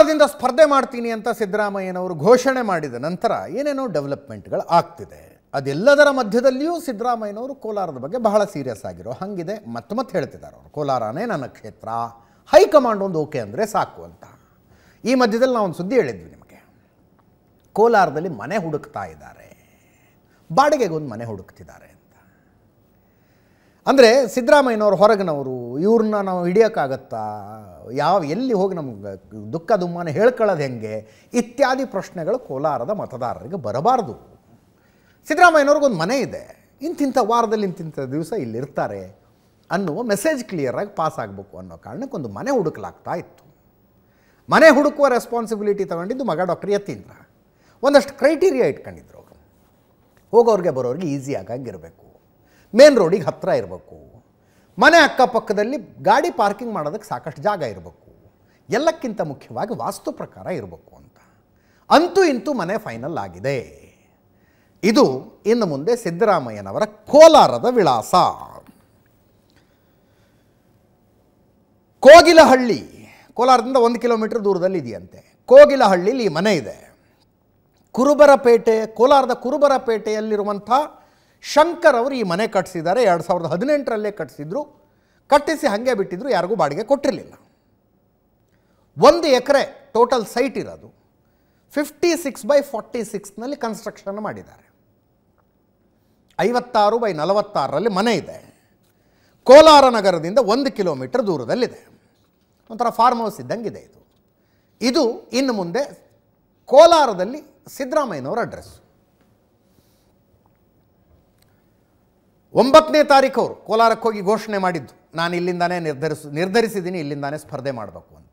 ಸರ್ಕಾರದಿಂದ ಸ್ಪರ್ಧೆ ಮಾಡ್ತೀನಿ ಅಂತ ಸಿದ್ದರಾಮಯ್ಯನವರು ಘೋಷಣೆ ಮಾಡಿದ ನಂತರ ಏನೇನೋ ಡೆವಲಪ್ಮೆಂಟ್ಗಳು ಆಗ್ತಿದೆ ಅದೆಲ್ಲದರ ಮಧ್ಯದಲ್ಲಿಯೂ ಸಿದ್ದರಾಮಯ್ಯನವರು ಕೋಲಾರದ ಬಗ್ಗೆ ಬಹಳ ಸೀರಿಯಸ್ ಆಗಿರೋ ಹಾಗಿದೆ ಮತ್ತೆ ಮತ್ತೆ ಹೇಳ್ತಿದ್ದಾರೆ ಅವರು ಕೋಲಾರನೇ ನನ್ನ ಕ್ಷೇತ್ರ ಹೈಕಮಾಂಡ್ ಒಂದು ಓಕೆ ಅಂದರೆ ಸಾಕು ಅಂತ ಈ ಮಧ್ಯದಲ್ಲಿ ನಾವು ಒಂದು ಸುದ್ದಿ ಹೇಳಿದ್ವಿ ನಿಮಗೆ ಕೋಲಾರದಲ್ಲಿ ಮನೆ ಹುಡುಕ್ತಾ ಇದ್ದಾರೆ ಬಾಡಿಗೆಗೊಂದು ಮನೆ ಹುಡುಕ್ತಿದ್ದಾರೆ ಅಂದರೆ ಸಿದ್ದರಾಮಯ್ಯನವರು ಹೊರಗಿನವರು ಇವ್ರನ್ನ ನಾವು ಹಿಡಿಯೋಕ್ಕಾಗತ್ತಾ ಯಾವ ಎಲ್ಲಿ ಹೋಗಿ ನಮ್ಗೆ ದುಃಖ ದುಮ್ಮಾನ ಹೇಳ್ಕೊಳ್ಳೋದು ಹೆಂಗೆ ಇತ್ಯಾದಿ ಪ್ರಶ್ನೆಗಳು ಕೋಲಾರದ ಮತದಾರರಿಗೆ ಬರಬಾರ್ದು ಸಿದ್ದರಾಮಯ್ಯನವ್ರಿಗೊಂದು ಮನೆ ಇದೆ ಇಂತಿಂಥ ವಾರದಲ್ಲಿ ಇಂತಿಂಥ ದಿವಸ ಇಲ್ಲಿರ್ತಾರೆ ಅನ್ನುವ ಮೆಸೇಜ್ ಕ್ಲಿಯರಾಗಿ ಪಾಸ್ ಆಗಬೇಕು ಅನ್ನೋ ಕಾರಣಕ್ಕೆ ಒಂದು ಮನೆ ಹುಡುಕಲಾಗ್ತಾ ಇತ್ತು ಮನೆ ಹುಡುಕುವ ರೆಸ್ಪಾನ್ಸಿಬಿಲಿಟಿ ತಗೊಂಡಿದ್ದು ಮಗ ಡಾಕ್ಟರ್ ಯತೀಂದ್ರ ಒಂದಷ್ಟು ಕ್ರೈಟೀರಿಯಾ ಇಟ್ಕೊಂಡಿದ್ರು ಅವರು ಹೋಗೋರಿಗೆ ಬರೋರಿಗೆ ಈಸಿ ಆಗಂಗಿರಬೇಕು ಮೇನ್ ರೋಡಿಗೆ ಹತ್ತಿರ ಇರಬೇಕು ಮನೆ ಅಕ್ಕಪಕ್ಕದಲ್ಲಿ ಗಾಡಿ ಪಾರ್ಕಿಂಗ್ ಮಾಡೋದಕ್ಕೆ ಸಾಕಷ್ಟು ಜಾಗ ಇರಬೇಕು ಎಲ್ಲಕ್ಕಿಂತ ಮುಖ್ಯವಾಗಿ ವಾಸ್ತು ಪ್ರಕಾರ ಇರಬೇಕು ಅಂತ ಅಂತೂ ಇಂತೂ ಮನೆ ಫೈನಲ್ ಆಗಿದೆ ಇದು ಇನ್ನು ಮುಂದೆ ಸಿದ್ದರಾಮಯ್ಯನವರ ಕೋಲಾರದ ವಿಳಾಸ ಕೋಗಿಲಹಳ್ಳಿ ಕೋಲಾರದಿಂದ ಒಂದು ಕಿಲೋಮೀಟರ್ ದೂರದಲ್ಲಿ ಇದೆಯಂತೆ ಕೋಗಿಲಹಳ್ಳಿಲಿ ಈ ಮನೆ ಇದೆ ಕುರುಬರಪೇಟೆ ಕೋಲಾರದ ಕುರುಬರಪೇಟೆಯಲ್ಲಿರುವಂಥ ಶಂಕರ್ ಅವರು ಈ ಮನೆ ಕಟ್ಟಿಸಿದ್ದಾರೆ ಎರಡು ಸಾವಿರದ ಹದಿನೆಂಟರಲ್ಲೇ ಕಟ್ಟಿಸಿದ್ರು ಕಟ್ಟಿಸಿ ಹಾಗೆ ಬಿಟ್ಟಿದ್ರು ಯಾರಿಗೂ ಬಾಡಿಗೆ ಕೊಟ್ಟಿರಲಿಲ್ಲ ಒಂದು ಎಕರೆ ಟೋಟಲ್ ಸೈಟ್ ಇರೋದು ಫಿಫ್ಟಿ ಸಿಕ್ಸ್ ಬೈ ಫಾರ್ಟಿ ಸಿಕ್ಸ್ನಲ್ಲಿ ಕನ್ಸ್ಟ್ರಕ್ಷನ್ ಮಾಡಿದ್ದಾರೆ ಐವತ್ತಾರು ಬೈ ನಲವತ್ತಾರರಲ್ಲಿ ಮನೆ ಇದೆ ಕೋಲಾರ ನಗರದಿಂದ ಒಂದು ಕಿಲೋಮೀಟರ್ ದೂರದಲ್ಲಿದೆ ಒಂಥರ ಫಾರ್ಮ್ ಹೌಸ್ ಇದ್ದಂಗಿದೆ ಇದು ಇದು ಇನ್ನು ಮುಂದೆ ಕೋಲಾರದಲ್ಲಿ ಸಿದ್ದರಾಮಯ್ಯನವರ ಅಡ್ರೆಸ್ಸು ಒಂಬತ್ತನೇ ತಾರೀಕು ಅವರು ಕೋಲಾರಕ್ಕೆ ಹೋಗಿ ಘೋಷಣೆ ಮಾಡಿದ್ದು ನಾನು ಇಲ್ಲಿಂದಾನೇ ನಿರ್ಧರಿಸು ನಿರ್ಧರಿಸಿದ್ದೀನಿ ಇಲ್ಲಿಂದಾನೇ ಸ್ಪರ್ಧೆ ಮಾಡಬೇಕು ಅಂತ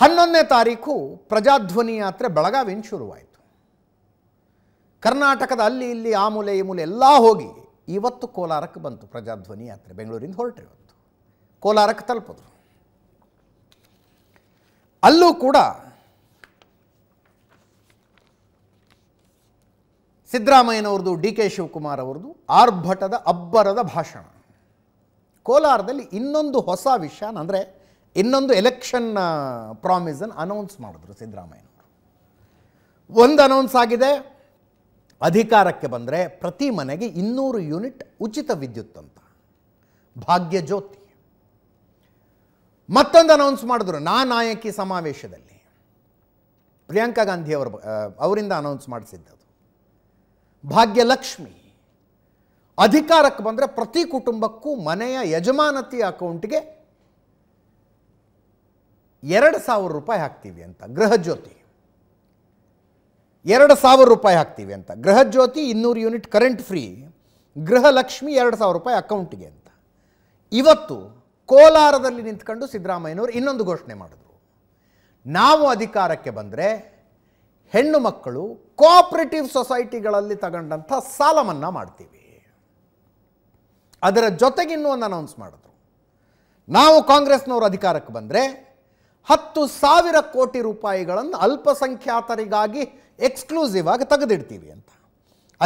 ಹನ್ನೊಂದನೇ ತಾರೀಕು ಪ್ರಜಾಧ್ವನಿ ಯಾತ್ರೆ ಬೆಳಗಾವಿನ ಶುರುವಾಯಿತು ಕರ್ನಾಟಕದ ಅಲ್ಲಿ ಇಲ್ಲಿ ಆ ಮೂಲೆ ಈ ಮೂಲೆ ಎಲ್ಲ ಹೋಗಿ ಇವತ್ತು ಕೋಲಾರಕ್ಕೆ ಬಂತು ಪ್ರಜಾಧ್ವನಿ ಯಾತ್ರೆ ಬೆಂಗಳೂರಿಂದ ಹೊರಟ್ರಿ ಇವತ್ತು ಕೋಲಾರಕ್ಕೆ ತಲುಪಿದ್ರು ಅಲ್ಲೂ ಕೂಡ ಸಿದ್ದರಾಮಯ್ಯನವ್ರದ್ದು ಡಿ ಕೆ ಶಿವಕುಮಾರ್ ಅವ್ರದ್ದು ಆರ್ಭಟದ ಅಬ್ಬರದ ಭಾಷಣ ಕೋಲಾರದಲ್ಲಿ ಇನ್ನೊಂದು ಹೊಸ ವಿಷಯ ಅಂದರೆ ಇನ್ನೊಂದು ಎಲೆಕ್ಷನ್ ಪ್ರಾಮಿಸನ್ ಅನೌನ್ಸ್ ಮಾಡಿದ್ರು ಸಿದ್ದರಾಮಯ್ಯನವರು ಒಂದು ಅನೌನ್ಸ್ ಆಗಿದೆ ಅಧಿಕಾರಕ್ಕೆ ಬಂದರೆ ಪ್ರತಿ ಮನೆಗೆ ಇನ್ನೂರು ಯೂನಿಟ್ ಉಚಿತ ವಿದ್ಯುತ್ ಅಂತ ಭಾಗ್ಯ ಜ್ಯೋತಿ ಮತ್ತೊಂದು ಅನೌನ್ಸ್ ಮಾಡಿದ್ರು ನಾ ನಾಯಕಿ ಸಮಾವೇಶದಲ್ಲಿ ಪ್ರಿಯಾಂಕಾ ಗಾಂಧಿ ಅವರ ಅವರಿಂದ ಅನೌನ್ಸ್ ಮಾಡಿಸಿದ್ದದು ಭಾಗ್ಯಲಕ್ಷ್ಮಿ ಅಧಿಕಾರಕ್ಕೆ ಬಂದರೆ ಪ್ರತಿ ಕುಟುಂಬಕ್ಕೂ ಮನೆಯ ಯಜಮಾನತಿ ಅಕೌಂಟ್ಗೆ ಎರಡು ಸಾವಿರ ರೂಪಾಯಿ ಹಾಕ್ತೀವಿ ಅಂತ ಗೃಹಜ್ಯೋತಿ ಎರಡು ಸಾವಿರ ರೂಪಾಯಿ ಹಾಕ್ತೀವಿ ಅಂತ ಗೃಹಜ್ಯೋತಿ ಇನ್ನೂರು ಯೂನಿಟ್ ಕರೆಂಟ್ ಫ್ರೀ ಗೃಹಲಕ್ಷ್ಮಿ ಎರಡು ಸಾವಿರ ರೂಪಾಯಿ ಅಕೌಂಟಿಗೆ ಅಂತ ಇವತ್ತು ಕೋಲಾರದಲ್ಲಿ ನಿಂತ್ಕೊಂಡು ಸಿದ್ದರಾಮಯ್ಯನವರು ಇನ್ನೊಂದು ಘೋಷಣೆ ಮಾಡಿದ್ರು ನಾವು ಅಧಿಕಾರಕ್ಕೆ ಬಂದರೆ ಹೆಣ್ಣು ಮಕ್ಕಳು ಕೋಆಪರೇಟಿವ್ ಸೊಸೈಟಿಗಳಲ್ಲಿ ತಗೊಂಡಂಥ ಸಾಲ ಮನ್ನಾ ಮಾಡ್ತೀವಿ ಅದರ ಜೊತೆಗೆ ಒಂದು ಅನೌನ್ಸ್ ಮಾಡಿದ್ರು ನಾವು ಕಾಂಗ್ರೆಸ್ನವರು ಅಧಿಕಾರಕ್ಕೆ ಬಂದರೆ ಹತ್ತು ಸಾವಿರ ಕೋಟಿ ರೂಪಾಯಿಗಳನ್ನು ಅಲ್ಪಸಂಖ್ಯಾತರಿಗಾಗಿ ಎಕ್ಸ್ಕ್ಲೂಸಿವ್ ಆಗಿ ತೆಗೆದಿಡ್ತೀವಿ ಅಂತ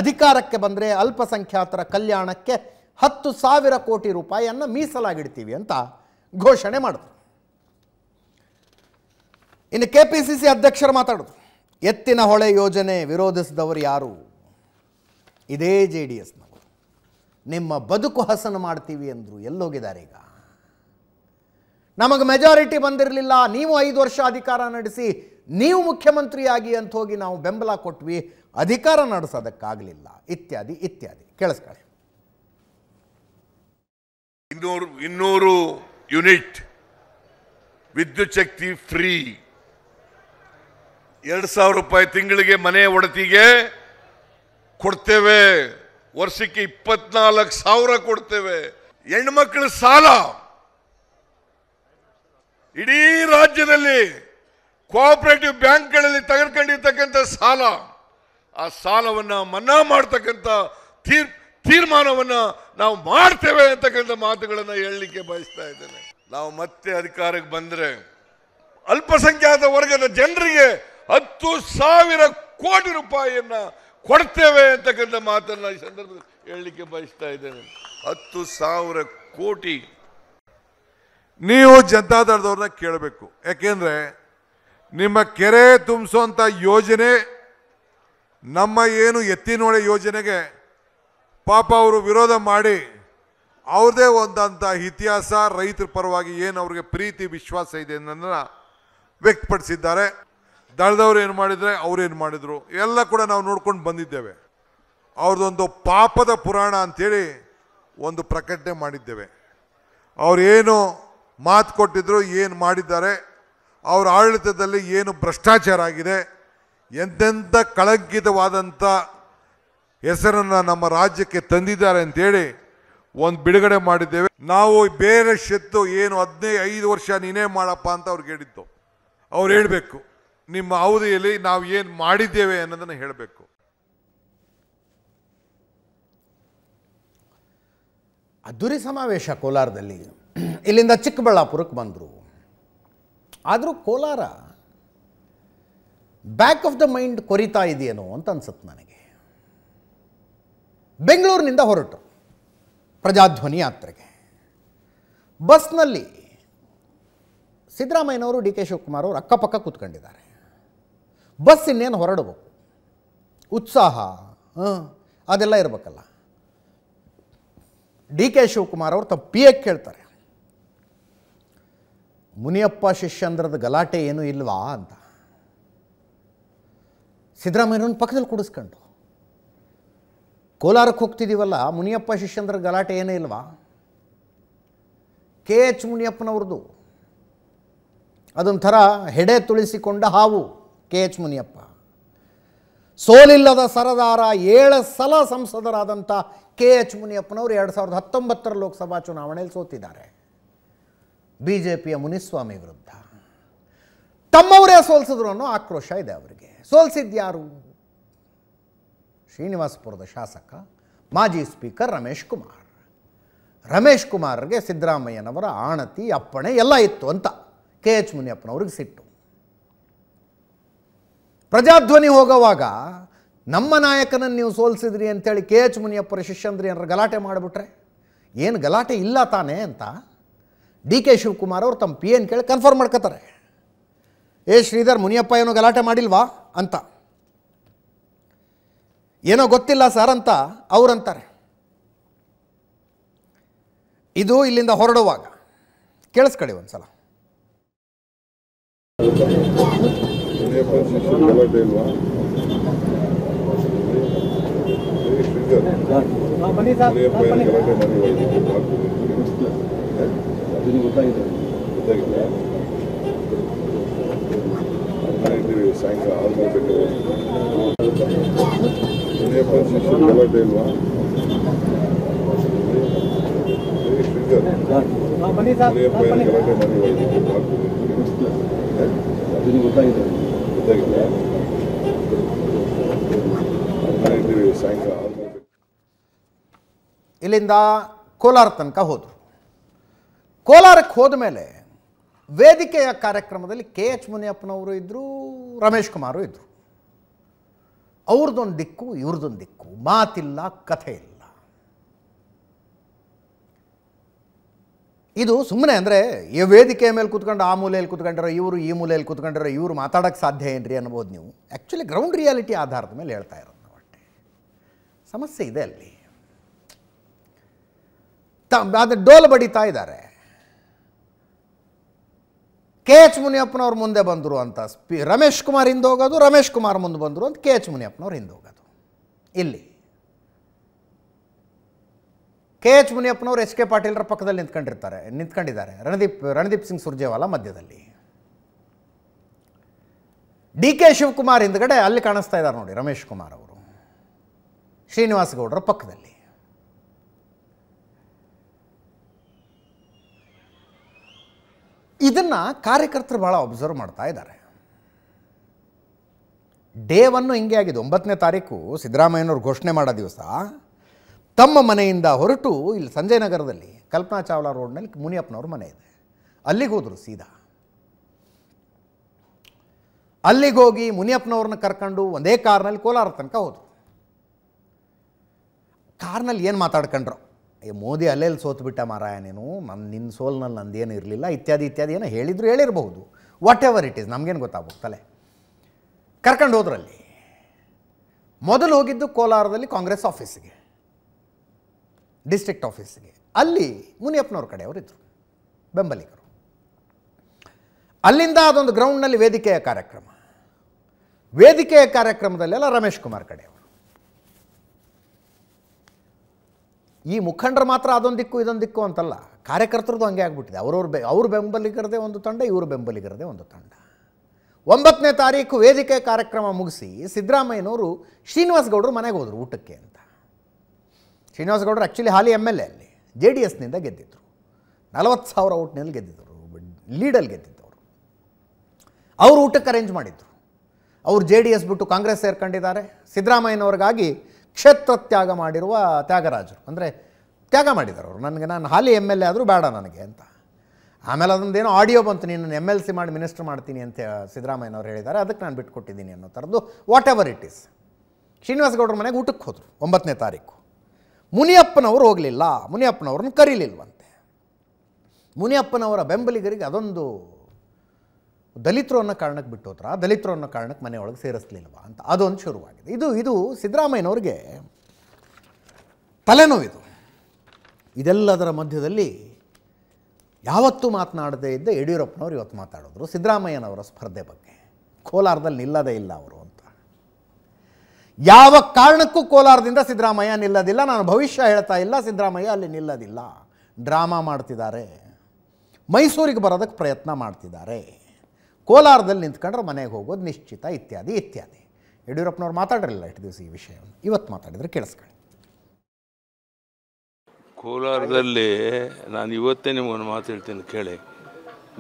ಅಧಿಕಾರಕ್ಕೆ ಬಂದರೆ ಅಲ್ಪಸಂಖ್ಯಾತರ ಕಲ್ಯಾಣಕ್ಕೆ ಹತ್ತು ಸಾವಿರ ಕೋಟಿ ರೂಪಾಯಿಯನ್ನು ಮೀಸಲಾಗಿಡ್ತೀವಿ ಅಂತ ಘೋಷಣೆ ಮಾಡಿದ್ರು ಇನ್ನು ಕೆ ಪಿ ಸಿ ಸಿ ಅಧ್ಯಕ್ಷರು ಮಾತಾಡಿದ್ರು ಎತ್ತಿನ ಹೊಳೆ ಯೋಜನೆ ವಿರೋಧಿಸಿದವರು ಯಾರು ಇದೇ ಜೆ ಡಿ ಎಸ್ನವರು ನಿಮ್ಮ ಬದುಕು ಹಸನ ಮಾಡ್ತೀವಿ ಅಂದರು ಎಲ್ಲೋಗಿದ್ದಾರೆ ಈಗ ನಮಗೆ ಮೆಜಾರಿಟಿ ಬಂದಿರಲಿಲ್ಲ ನೀವು ಐದು ವರ್ಷ ಅಧಿಕಾರ ನಡೆಸಿ ನೀವು ಮುಖ್ಯಮಂತ್ರಿಯಾಗಿ ಅಂತ ಹೋಗಿ ನಾವು ಬೆಂಬಲ ಕೊಟ್ವಿ ಅಧಿಕಾರ ನಡೆಸೋದಕ್ಕಾಗಲಿಲ್ಲ ಇತ್ಯಾದಿ ಇತ್ಯಾದಿ ಕೇಳಿಸ್ಕೊಳ್ಳಿ ಇನ್ನೂರು ಇನ್ನೂರು ಯೂನಿಟ್ ವಿದ್ಯುತ್ ಶಕ್ತಿ ಫ್ರೀ ಎರಡು ಸಾವಿರ ರೂಪಾಯಿ ತಿಂಗಳಿಗೆ ಮನೆ ಒಡತಿಗೆ ಕೊಡ್ತೇವೆ ವರ್ಷಕ್ಕೆ ಇಪ್ಪತ್ನಾಲ್ಕು ಸಾವಿರ ಕೊಡ್ತೇವೆ ಹೆಣ್ಮಕ್ಳ ಸಾಲ ಇಡೀ ರಾಜ್ಯದಲ್ಲಿ ಕೋಆಪರೇಟಿವ್ ಬ್ಯಾಂಕ್ಗಳಲ್ಲಿ ತೆಗೆದುಕೊಂಡಿರ್ತಕ್ಕಂಥ ಸಾಲ ಆ ಸಾಲವನ್ನು ಮನ್ನಾ ಮಾಡ್ತಕ್ಕಂಥ ತೀರ್ ತೀರ್ಮಾನವನ್ನು ನಾವು ಮಾಡ್ತೇವೆ ಅಂತಕ್ಕಂಥ ಮಾತುಗಳನ್ನು ಹೇಳಲಿಕ್ಕೆ ಬಯಸ್ತಾ ಇದ್ದೇನೆ ನಾವು ಮತ್ತೆ ಅಧಿಕಾರಕ್ಕೆ ಬಂದರೆ ಅಲ್ಪಸಂಖ್ಯಾತ ವರ್ಗದ ಜನರಿಗೆ ಹತ್ತು ಸಾವಿರ ಕೋಟಿ ರೂಪಾಯಿಯನ್ನು ಕೊಡ್ತೇವೆ ಅಂತಕ್ಕಂಥ ಮಾತನ್ನು ಈ ಸಂದರ್ಭದಲ್ಲಿ ಹೇಳಲಿಕ್ಕೆ ಬಯಸ್ತಾ ಇದ್ದೇನೆ ಹತ್ತು ಸಾವಿರ ಕೋಟಿ ನೀವು ಜನತಾದಳದವ್ರನ್ನ ಕೇಳಬೇಕು ಯಾಕೆಂದ್ರೆ ನಿಮ್ಮ ಕೆರೆ ತುಂಬಿಸುವಂಥ ಯೋಜನೆ ನಮ್ಮ ಏನು ಎತ್ತಿನೋಳೆ ಯೋಜನೆಗೆ ಪಾಪ ಅವರು ವಿರೋಧ ಮಾಡಿ ಅವ್ರದೇ ಒಂದಂಥ ಇತಿಹಾಸ ರೈತರ ಪರವಾಗಿ ಏನು ಅವ್ರಿಗೆ ಪ್ರೀತಿ ವಿಶ್ವಾಸ ಇದೆ ಅನ್ನೋದನ್ನು ವ್ಯಕ್ತಪಡಿಸಿದ್ದಾರೆ ದಳದವ್ರು ಏನು ಮಾಡಿದರೆ ಏನು ಮಾಡಿದರು ಎಲ್ಲ ಕೂಡ ನಾವು ನೋಡ್ಕೊಂಡು ಬಂದಿದ್ದೇವೆ ಅವ್ರದ್ದೊಂದು ಪಾಪದ ಪುರಾಣ ಅಂಥೇಳಿ ಒಂದು ಪ್ರಕಟಣೆ ಮಾಡಿದ್ದೇವೆ ಅವರೇನು ಮಾತು ಕೊಟ್ಟಿದ್ರು ಏನು ಮಾಡಿದ್ದಾರೆ ಅವ್ರ ಆಡಳಿತದಲ್ಲಿ ಏನು ಭ್ರಷ್ಟಾಚಾರ ಆಗಿದೆ ಎಂತೆಂಥ ಕಳಂಕಿತವಾದಂಥ ಹೆಸರನ್ನು ನಮ್ಮ ರಾಜ್ಯಕ್ಕೆ ತಂದಿದ್ದಾರೆ ಅಂತೇಳಿ ಒಂದು ಬಿಡುಗಡೆ ಮಾಡಿದ್ದೇವೆ ನಾವು ಬೇರೆ ಶೆತ್ತು ಏನು ಹದಿನೈದು ಐದು ವರ್ಷ ನೀನೇ ಮಾಡಪ್ಪ ಅಂತ ಅವ್ರಿಗೆ ಹೇಳಿದ್ದು ಅವ್ರು ಹೇಳಬೇಕು ನಿಮ್ಮ ಅವಧಿಯಲ್ಲಿ ನಾವು ಏನು ಮಾಡಿದ್ದೇವೆ ಅನ್ನೋದನ್ನು ಹೇಳಬೇಕು ಅದ್ದೂರಿ ಸಮಾವೇಶ ಕೋಲಾರದಲ್ಲಿ ಇಲ್ಲಿಂದ ಚಿಕ್ಕಬಳ್ಳಾಪುರಕ್ಕೆ ಬಂದರು ಆದರೂ Kolar back of the mind ಕೊರಿತಾ ಇದೆಯೇನೋ ಅಂತ ಅನ್ಸುತ್ತೆ ನನಗೆ ಬೆಂಗಳೂರಿನಿಂದ ಹೊರಟು ಪ್ರಜಾಧ್ವನಿ ಯಾತ್ರೆಗೆ ಬಸ್ನಲ್ಲಿ ಸಿದ್ದರಾಮಯ್ಯನವರು ಡಿ ಕೆ ಶಿವಕುಮಾರ್ ಅವರು ಅಕ್ಕಪಕ್ಕ ಕೂತ್ಕೊಂಡಿದ್ದಾರೆ ಬಸ್ ಇನ್ನೇನು ಹೊರಡಬೇಕು ಉತ್ಸಾಹ ಅದೆಲ್ಲ ಇರಬೇಕಲ್ಲ ಡಿ ಕೆ ಶಿವಕುಮಾರ್ ಅವರು ತಮ್ಮ ಪಿ ಎ ಕೇಳ್ತಾರೆ ಮುನಿಯಪ್ಪ ಶಿಷ್ಯಂದ್ರದ ಗಲಾಟೆ ಏನು ಇಲ್ವಾ ಅಂತ ಸಿದ್ದರಾಮಯ್ಯನ ಪಕ್ಕದಲ್ಲಿ ಕುಡಿಸ್ಕೊಂಡು ಕೋಲಾರಕ್ಕೆ ಹೋಗ್ತಿದ್ದೀವಲ್ಲ ಮುನಿಯಪ್ಪ ಶಿಷ್ಯಂದ್ರ ಗಲಾಟೆ ಏನೂ ಇಲ್ವಾ ಕೆ ಎಚ್ ಮುನಿಯಪ್ಪನವ್ರದ್ದು ಅದೊಂಥರ ಹೆಡೆ ತುಳಿಸಿಕೊಂಡ ಹಾವು ಕೆ ಎಚ್ ಮುನಿಯಪ್ಪ ಸೋಲಿಲ್ಲದ ಸರದಾರ ಏಳು ಸಲ ಸಂಸದರಾದಂಥ ಕೆ ಎಚ್ ಮುನಿಯಪ್ಪನವರು ಎರಡು ಸಾವಿರದ ಹತ್ತೊಂಬತ್ತರ ಲೋಕಸಭಾ ಚುನಾವಣೆಯಲ್ಲಿ ಸೋತಿದ್ದಾರೆ ಬಿ ಜೆ ಪಿಯ ಮುನಿಸ್ವಾಮಿ ವಿರುದ್ಧ ತಮ್ಮವರೇ ಸೋಲ್ಸಿದ್ರು ಅನ್ನೋ ಆಕ್ರೋಶ ಇದೆ ಅವರಿಗೆ ಸೋಲ್ಸಿದ್ಯಾರು ಶ್ರೀನಿವಾಸಪುರದ ಶಾಸಕ ಮಾಜಿ ಸ್ಪೀಕರ್ ರಮೇಶ್ ಕುಮಾರ್ ರಮೇಶ್ ಕುಮಾರ್ಗೆ ಸಿದ್ದರಾಮಯ್ಯನವರ ಆಣತಿ ಅಪ್ಪಣೆ ಎಲ್ಲ ಇತ್ತು ಅಂತ ಕೆ ಎಚ್ ಮುನಿಯಪ್ಪನವ್ರಿಗೆ ಸಿಟ್ಟು ಪ್ರಜಾಧ್ವನಿ ಹೋಗುವಾಗ ನಮ್ಮ ನಾಯಕನನ್ನು ನೀವು ಸೋಲಿಸಿದ್ರಿ ಅಂತೇಳಿ ಕೆ ಎಚ್ ಮುನಿಯಪ್ಪರ ಶಿಷ್ಯಂದ್ರಿ ಏನಾರು ಗಲಾಟೆ ಮಾಡಿಬಿಟ್ರೆ ಏನು ಗಲಾಟೆ ಇಲ್ಲ ತಾನೇ ಅಂತ ಡಿ ಕೆ ಶಿವಕುಮಾರ್ ಅವರು ತಮ್ಮ ಪಿ ಎನ್ ಕೇಳಿ ಕನ್ಫರ್ಮ್ ಮಾಡ್ಕೋತಾರೆ ಏ ಶ್ರೀಧರ್ ಮುನಿಯಪ್ಪ ಏನೋ ಗಲಾಟೆ ಮಾಡಿಲ್ವಾ ಅಂತ ಏನೋ ಗೊತ್ತಿಲ್ಲ ಸರ್ ಅಂತ ಅವರಂತಾರೆ ಇದು ಇಲ್ಲಿಂದ ಹೊರಡುವಾಗ ಕೇಳಿಸ್ಕೊಳ್ಳಿ ಒಂದು ಸಲ ಗೊತ್ತಾಗಿದೆ ಗೊತ್ತಾಗಿಲ್ಲ ಇದ್ದೀವಿ ಸಾಯಂಕಾಲ ಆಲ್ಮೋಸ್ಟ್ ಪರಿಸ್ಥಿತಿ ಗಲಾಟೆ ಇಲ್ವಾ ಗಲಾಟೆ ಮಾಡಿ ಇಲ್ಲಿಂದ ಕೋಲಾರ ತನಕ ಹೋದರು ಕೋಲಾರಕ್ಕೆ ಹೋದ ಮೇಲೆ ವೇದಿಕೆಯ ಕಾರ್ಯಕ್ರಮದಲ್ಲಿ ಕೆ ಎಚ್ ಮುನಿಯಪ್ಪನವರು ಇದ್ದರು ರಮೇಶ್ ಕುಮಾರು ಇದ್ದರು ಅವ್ರದ್ದೊಂದು ದಿಕ್ಕು ಇವ್ರದ್ದೊಂದು ದಿಕ್ಕು ಮಾತಿಲ್ಲ ಕಥೆ ಇಲ್ಲ ಇದು ಸುಮ್ಮನೆ ಅಂದರೆ ಈ ವೇದಿಕೆಯ ಮೇಲೆ ಕೂತ್ಕೊಂಡು ಆ ಮೂಲೆಯಲ್ಲಿ ಕೂತ್ಕೊಂಡಿರೋ ಇವರು ಈ ಮೂಲೆಯಲ್ಲಿ ಕೂತ್ಕೊಂಡಿರೋ ಇವರು ಮಾತಾಡೋಕ್ಕೆ ಸಾಧ್ಯ ಏನ್ರಿ ಅನ್ಬೋದು ನೀವು ಆ್ಯಕ್ಚುಲಿ ಗ್ರೌಂಡ್ ರಿಯಾಲಿಟಿ ಆಧಾರದ ಮೇಲೆ ಹೇಳ್ತಾ ಇರೋದು ಸಮಸ್ಯೆ ಇದೆ ಅಲ್ಲಿ ತ ಅದು ಡೋಲು ಬಡಿತಾ ಇದ್ದಾರೆ ಕೆ ಎಚ್ ಮುನಿಯಪ್ಪನವ್ರು ಮುಂದೆ ಬಂದರು ಅಂತ ಸ್ಪಿ ರಮೇಶ್ ಕುಮಾರ್ ಹಿಂದೆ ಹೋಗೋದು ರಮೇಶ್ ಕುಮಾರ್ ಮುಂದೆ ಬಂದರು ಅಂತ ಕೆ ಎಚ್ ಮುನಿಯಪ್ಪನವ್ರು ಹಿಂದೆ ಹೋಗೋದು ಇಲ್ಲಿ ಕೆ ಎಚ್ ಮುನಿಯಪ್ಪನವ್ರು ಎಚ್ ಕೆ ಪಾಟೀಲ್ರ ಪಕ್ಕದಲ್ಲಿ ನಿಂತ್ಕೊಂಡಿರ್ತಾರೆ ನಿಂತ್ಕೊಂಡಿದ್ದಾರೆ ರಣದೀಪ್ ರಣದೀಪ್ ಸಿಂಗ್ ಸುರ್ಜೇವಾಲ ಮಧ್ಯದಲ್ಲಿ ಡಿ ಕೆ ಶಿವಕುಮಾರ್ ಹಿಂದ್ಗಡೆ ಅಲ್ಲಿ ಕಾಣಿಸ್ತಾ ಇದ್ದಾರೆ ನೋಡಿ ರಮೇಶ್ ಕುಮಾರ್ ಅವರು ಶ್ರೀನಿವಾಸ್ ಗೌಡರ ಪಕ್ಕದಲ್ಲಿ ಇದನ್ನು ಕಾರ್ಯಕರ್ತರು ಭಾಳ ಅಬ್ಸರ್ವ್ ಮಾಡ್ತಾ ಇದ್ದಾರೆ ಡೇವನ್ನು ಹಿಂಗೆ ಆಗಿದೆ ಒಂಬತ್ತನೇ ತಾರೀಕು ಸಿದ್ದರಾಮಯ್ಯನವ್ರು ಘೋಷಣೆ ಮಾಡೋ ದಿವಸ ತಮ್ಮ ಮನೆಯಿಂದ ಹೊರಟು ಇಲ್ಲಿ ಸಂಜಯ್ ನಗರದಲ್ಲಿ ಕಲ್ಪನಾ ಚಾವ್ಲಾ ರೋಡ್ನಲ್ಲಿ ಮುನಿಯಪ್ಪನವ್ರ ಮನೆ ಇದೆ ಅಲ್ಲಿಗೆ ಹೋದರು ಸೀದಾ ಅಲ್ಲಿಗೆ ಹೋಗಿ ಮುನಿಯಪ್ಪನವ್ರನ್ನ ಕರ್ಕೊಂಡು ಒಂದೇ ಕಾರ್ನಲ್ಲಿ ಕೋಲಾರ ತನಕ ಹೋದರು ಕಾರ್ನಲ್ಲಿ ಏನು ಮಾತಾಡ್ಕೊಂಡ್ರು ಮೋದಿ ಅಲ್ಲೆಲ್ಲಿ ಸೋತ್ಬಿಟ್ಟ ಮಾರಾಯ ನೀನು ನನ್ನ ನಿನ್ನ ಸೋಲ್ನಲ್ಲಿ ನಂದೇನು ಇರಲಿಲ್ಲ ಇತ್ಯಾದಿ ಇತ್ಯಾದಿ ಏನೋ ಹೇಳಿದ್ರು ಹೇಳಿರಬಹುದು ವಾಟ್ ಎವರ್ ಇಟ್ ಈಸ್ ನಮಗೇನು ಗೊತ್ತಾಗ್ಬೋಗ್ತಲೆ ಕರ್ಕೊಂಡು ಹೋದ್ರಲ್ಲಿ ಮೊದಲು ಹೋಗಿದ್ದು ಕೋಲಾರದಲ್ಲಿ ಕಾಂಗ್ರೆಸ್ ಆಫೀಸ್ಗೆ ಡಿಸ್ಟ್ರಿಕ್ಟ್ ಆಫೀಸ್ಗೆ ಅಲ್ಲಿ ಮುನಿಯಪ್ಪನವ್ರ ಕಡೆಯವರಿದ್ದರು ಬೆಂಬಲಿಗರು ಅಲ್ಲಿಂದ ಅದೊಂದು ಗ್ರೌಂಡ್ನಲ್ಲಿ ವೇದಿಕೆಯ ಕಾರ್ಯಕ್ರಮ ವೇದಿಕೆಯ ಕಾರ್ಯಕ್ರಮದಲ್ಲೆಲ್ಲ ರಮೇಶ್ ಕುಮಾರ್ ಕಡೆಯವರು ಈ ಮುಖಂಡರು ಮಾತ್ರ ಅದೊಂದು ದಿಕ್ಕು ಅಂತಲ್ಲ ಕಾರ್ಯಕರ್ತರದ್ದು ಹಂಗೆ ಆಗಿಬಿಟ್ಟಿದೆ ಅವರವ್ರ ಬೆ ಅವ್ರ ಬೆಂಬಲಿಗರದೇ ಒಂದು ತಂಡ ಇವರು ಬೆಂಬಲಿಗರದೇ ಒಂದು ತಂಡ ಒಂಬತ್ತನೇ ತಾರೀಕು ವೇದಿಕೆ ಕಾರ್ಯಕ್ರಮ ಮುಗಿಸಿ ಸಿದ್ದರಾಮಯ್ಯನವರು ಗೌಡರು ಮನೆಗೆ ಹೋದರು ಊಟಕ್ಕೆ ಅಂತ ಗೌಡರು actually holy M L A ಅಲ್ಲಿ ಜೆ ಡಿ ಎಸ್ನಿಂದ ಗೆದ್ದಿದ್ದರು ನಲವತ್ತು ಸಾವಿರ ಓಟ್ನಲ್ಲಿ ಗೆದ್ದಿದ್ದರು ಲೀಡಲ್ಲಿ ಗೆದ್ದಿದ್ದವರು ಅವರು ಊಟಕ್ಕೆ ಅರೇಂಜ್ ಮಾಡಿದ್ದರು ಅವರು ಜೆ ಡಿ ಎಸ್ ಬಿಟ್ಟು ಕಾಂಗ್ರೆಸ್ ಸೇರ್ಕೊಂಡಿದ್ದಾರೆ ಸಿದ್ದರಾಮಯ್ಯನವ್ರಿಗಾಗಿ ಕ್ಷೇತ್ರ ತ್ಯಾಗ ಮಾಡಿರುವ ತ್ಯಾಗರಾಜರು ಅಂದರೆ ತ್ಯಾಗ ಮಾಡಿದರು ಅವರು ನನಗೆ ನಾನು ಹಾಲಿ ಎಮ್ ಎಲ್ ಎ ಆದರೂ ಬೇಡ ನನಗೆ ಅಂತ ಆಮೇಲೆ ಅದೊಂದೇನೋ ಆಡಿಯೋ ಬಂತು ನೀನು ಎಮ್ ಎಲ್ ಸಿ ಮಾಡಿ ಮಿನಿಸ್ಟರ್ ಮಾಡ್ತೀನಿ ಅಂತ ಸಿದ್ದರಾಮಯ್ಯನವರು ಹೇಳಿದ್ದಾರೆ ಅದಕ್ಕೆ ನಾನು ಬಿಟ್ಕೊಟ್ಟಿದ್ದೀನಿ ಅನ್ನೋ ಥರದ್ದು ವಾಟ್ ಎವರ್ ಇಟ್ ಈಸ್ ಗೌಡ್ರ ಮನೆಗೆ ಊಟಕ್ಕೆ ಹೋದರು ಒಂಬತ್ತನೇ ತಾರೀಕು ಮುನಿಯಪ್ಪನವರು ಹೋಗಲಿಲ್ಲ ಮುನಿಯಪ್ಪನವ್ರನ್ನ ಕರೀಲಿಲ್ವಂತೆ ಮುನಿಯಪ್ಪನವರ ಬೆಂಬಲಿಗರಿಗೆ ಅದೊಂದು ದಲಿತರು ಅನ್ನೋ ಕಾರಣಕ್ಕೆ ಬಿಟ್ಟೋದ್ರ ದಲಿತರು ಅನ್ನೋ ಕಾರಣಕ್ಕೆ ಮನೆಯೊಳಗೆ ಸೇರಿಸ್ಲಿಲ್ವಾ ಅಂತ ಅದೊಂದು ಶುರುವಾಗಿದೆ ಇದು ಇದು ಸಿದ್ದರಾಮಯ್ಯನವ್ರಿಗೆ ತಲೆನೋವಿದು ಇದೆಲ್ಲದರ ಮಧ್ಯದಲ್ಲಿ ಯಾವತ್ತೂ ಮಾತನಾಡದೇ ಇದ್ದ ಯಡಿಯೂರಪ್ಪನವ್ರು ಇವತ್ತು ಮಾತಾಡಿದ್ರು ಸಿದ್ದರಾಮಯ್ಯನವರ ಸ್ಪರ್ಧೆ ಬಗ್ಗೆ ಕೋಲಾರದಲ್ಲಿ ನಿಲ್ಲದೇ ಇಲ್ಲ ಅವರು ಅಂತ ಯಾವ ಕಾರಣಕ್ಕೂ ಕೋಲಾರದಿಂದ ಸಿದ್ದರಾಮಯ್ಯ ನಿಲ್ಲದಿಲ್ಲ ನಾನು ಭವಿಷ್ಯ ಹೇಳ್ತಾ ಇಲ್ಲ ಸಿದ್ದರಾಮಯ್ಯ ಅಲ್ಲಿ ನಿಲ್ಲದಿಲ್ಲ ಡ್ರಾಮಾ ಮಾಡ್ತಿದ್ದಾರೆ ಮೈಸೂರಿಗೆ ಬರೋದಕ್ಕೆ ಪ್ರಯತ್ನ ಮಾಡ್ತಿದ್ದಾರೆ ಕೋಲಾರದಲ್ಲಿ ನಿಂತ್ಕೊಂಡ್ರೆ ಮನೆಗೆ ಹೋಗೋದು ನಿಶ್ಚಿತ ಇತ್ಯಾದಿ ಇತ್ಯಾದಿ ಯಡಿಯೂರಪ್ಪನವ್ರು ಮಾತಾಡಿರಲಿಲ್ಲ ಎಷ್ಟು ದಿವಸ ಈ ವಿಷಯವನ್ನು ಇವತ್ತು ಮಾತಾಡಿದರೆ ಕೇಳಿಸ್ಕೊಳ್ಳಿ ಕೋಲಾರದಲ್ಲಿ ನಾನು ಇವತ್ತೇ ನಿಮಗೊಂದು ಮಾತು ಹೇಳ್ತೀನಿ ಕೇಳಿ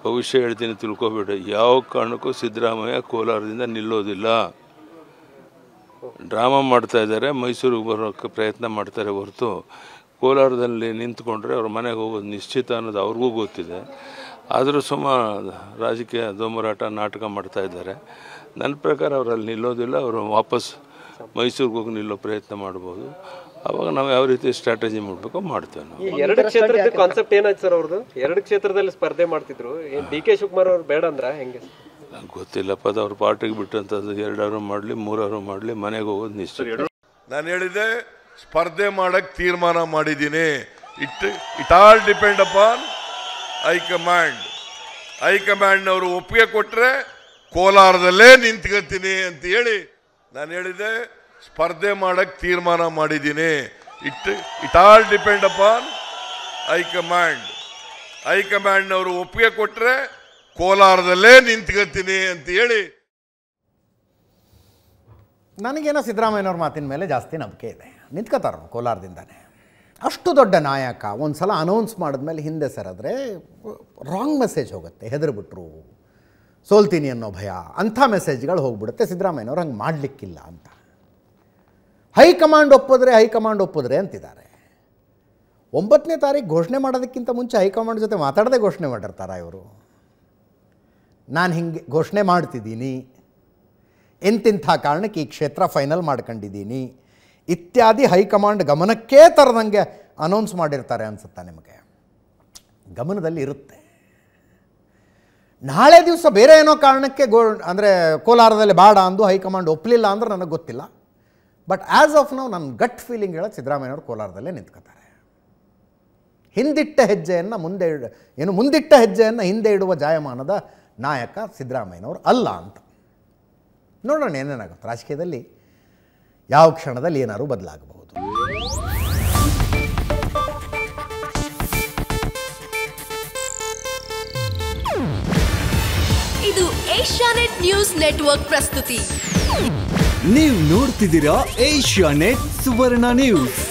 ಭವಿಷ್ಯ ಹೇಳ್ತೀನಿ ತಿಳ್ಕೊಬೇಡ ಯಾವ ಕಾರಣಕ್ಕೂ ಸಿದ್ದರಾಮಯ್ಯ ಕೋಲಾರದಿಂದ ನಿಲ್ಲೋದಿಲ್ಲ ಡ್ರಾಮಾ ಮಾಡ್ತಾ ಇದ್ದಾರೆ ಮೈಸೂರಿಗೆ ಬರೋಕ್ಕೆ ಪ್ರಯತ್ನ ಮಾಡ್ತಾರೆ ಹೊರತು ಕೋಲಾರದಲ್ಲಿ ನಿಂತ್ಕೊಂಡ್ರೆ ಅವ್ರ ಮನೆಗೆ ಹೋಗೋದು ನಿಶ್ಚಿತ ಅನ್ನೋದು ಅವ್ರಿಗೂ ಗೊತ್ತಿದೆ ಆದರೂ ಸುಮ ರಾಜಕೀಯ ದೋಮರಾಟ ನಾಟಕ ಮಾಡ್ತಾ ಇದ್ದಾರೆ ನನ್ನ ಪ್ರಕಾರ ಅವರಲ್ಲಿ ನಿಲ್ಲೋದಿಲ್ಲ ಅವರು ವಾಪಸ್ ಮೈಸೂರಿಗೆ ಹೋಗಿ ನಿಲ್ಲೋ ಪ್ರಯತ್ನ ಮಾಡ್ಬೋದು ಅವಾಗ ನಾವು ಯಾವ ರೀತಿ ಸ್ಟ್ರಾಟಜಿ ಮಾಡಬೇಕು ಮಾಡ್ತೇವೆ ನಾವು ಎರಡು ಕ್ಷೇತ್ರದ ಕಾನ್ಸೆಪ್ಟ್ ಏನಾಯ್ತು ಸರ್ ಅವ್ರದ್ದು ಎರಡು ಕ್ಷೇತ್ರದಲ್ಲಿ ಸ್ಪರ್ಧೆ ಮಾಡ್ತಿದ್ರು ಡಿ ಕೆ ಶಿವಕುಮಾರ್ ಅವ್ರು ಬೇಡ ಅಂದ್ರೆ ಹೆಂಗೆ ಗೊತ್ತಿಲ್ಲಪ್ಪ ಅದು ಅವ್ರ ಪಾರ್ಟಿಗೆ ಬಿಟ್ಟಂಥದ್ದು ಎರಡವರು ಮಾಡಲಿ ಮೂರವರು ಮಾಡಲಿ ಮನೆಗೆ ಹೋಗೋದು ನಿಶ್ಚಯ ನಾನು ಹೇಳಿದೆ ಸ್ಪರ್ಧೆ ಮಾಡಕ್ಕೆ ತೀರ್ಮಾನ ಮಾಡಿದ್ದೀನಿ it it all depend upon high command ಅವರು ಒಪ್ಪಿಗೆ ಕೊಟ್ಟರೆ ಕೋಲಾರದಲ್ಲೇ ನಿಂತ್ಕೊತೀನಿ ಅಂತ ಹೇಳಿ ನಾನು ಹೇಳಿದೆ ಸ್ಪರ್ಧೆ ಮಾಡಕ್ಕೆ ತೀರ್ಮಾನ ಮಾಡಿದ್ದೀನಿ it it all depend upon high command ಅವರು ಒಪ್ಪಿಗೆ ಕೊಟ್ಟರೆ ಕೋಲಾರದಲ್ಲೇ ನಿಂತ್ಕೊತೀನಿ ಅಂತ ಹೇಳಿ ನನಗೇನೋ ಸಿದ್ದರಾಮಯ್ಯನವ್ರ ಮಾತಿನ ಮೇಲೆ ಜಾಸ್ತಿ ನಂಬಿಕೆ ಇದೆ ನಿಂತ್ಕೋತಾರ ಕೋಲಾರದಿಂದಾನೆ ಅಷ್ಟು ದೊಡ್ಡ ನಾಯಕ ಒಂದು ಸಲ ಅನೌನ್ಸ್ ಮಾಡಿದ್ಮೇಲೆ ಹಿಂದೆ ಸರಿದ್ರೆ ರಾಂಗ್ ಮೆಸೇಜ್ ಹೋಗುತ್ತೆ ಹೆದರ್ಬಿಟ್ರು ಸೋಲ್ತೀನಿ ಅನ್ನೋ ಭಯ ಅಂಥ ಮೆಸೇಜ್ಗಳು ಹೋಗ್ಬಿಡುತ್ತೆ ಸಿದ್ದರಾಮಯ್ಯನವ್ರು ಹಂಗೆ ಮಾಡಲಿಕ್ಕಿಲ್ಲ ಅಂತ ಹೈಕಮಾಂಡ್ ಒಪ್ಪಿದ್ರೆ ಹೈಕಮಾಂಡ್ ಒಪ್ಪಿದ್ರೆ ಅಂತಿದ್ದಾರೆ ಒಂಬತ್ತನೇ ತಾರೀಕು ಘೋಷಣೆ ಮಾಡೋದಕ್ಕಿಂತ ಮುಂಚೆ ಹೈಕಮಾಂಡ್ ಜೊತೆ ಮಾತಾಡದೆ ಘೋಷಣೆ ಮಾಡಿರ್ತಾರ ಇವರು ನಾನು ಹಿಂಗೆ ಘೋಷಣೆ ಮಾಡ್ತಿದ್ದೀನಿ ಎಂತಿಂಥ ಕಾರಣಕ್ಕೆ ಈ ಕ್ಷೇತ್ರ ಫೈನಲ್ ಮಾಡ್ಕೊಂಡಿದ್ದೀನಿ ಇತ್ಯಾದಿ ಹೈಕಮಾಂಡ್ ಗಮನಕ್ಕೇ ತರದಂಗೆ ಅನೌನ್ಸ್ ಮಾಡಿರ್ತಾರೆ ಅನಿಸುತ್ತಾ ನಿಮಗೆ ಗಮನದಲ್ಲಿ ಇರುತ್ತೆ ನಾಳೆ ದಿವಸ ಬೇರೆ ಏನೋ ಕಾರಣಕ್ಕೆ ಗೋ ಅಂದರೆ ಕೋಲಾರದಲ್ಲಿ ಬಾಡ ಅಂದು ಹೈಕಮಾಂಡ್ ಒಪ್ಪಲಿಲ್ಲ ಅಂದ್ರೆ ನನಗೆ ಗೊತ್ತಿಲ್ಲ ಬಟ್ ಆ್ಯಸ್ ಆಫ್ ನೌ ನನ್ನ ಗಟ್ ಫೀಲಿಂಗ್ ಹೇಳೋ ಸಿದ್ದರಾಮಯ್ಯವರು ಕೋಲಾರದಲ್ಲೇ ನಿಂತ್ಕೋತಾರೆ ಹಿಂದಿಟ್ಟ ಹೆಜ್ಜೆಯನ್ನು ಮುಂದೆ ಇಡ ಏನು ಮುಂದಿಟ್ಟ ಹೆಜ್ಜೆಯನ್ನು ಹಿಂದೆ ಇಡುವ ಜಾಯಮಾನದ ನಾಯಕ ಸಿದ್ದರಾಮಯ್ಯನವರು ಅಲ್ಲ ಅಂತ ನೋಡೋಣ ಏನೇನಾಗುತ್ತೆ ರಾಜಕೀಯದಲ್ಲಿ ಯಾವ ಕ್ಷಣದಲ್ಲಿ ಏನಾದರೂ ಬದಲಾಗಬಹುದು ಇದು ಏಷ್ಯಾನೆಟ್ ನ್ಯೂಸ್ ನೆಟ್ವರ್ಕ್ ಪ್ರಸ್ತುತಿ ನೀವು ನೋಡ್ತಿದ್ದೀರಾ ಏಷ್ಯಾನೆಟ್ ಸುವರ್ಣ ನ್ಯೂಸ್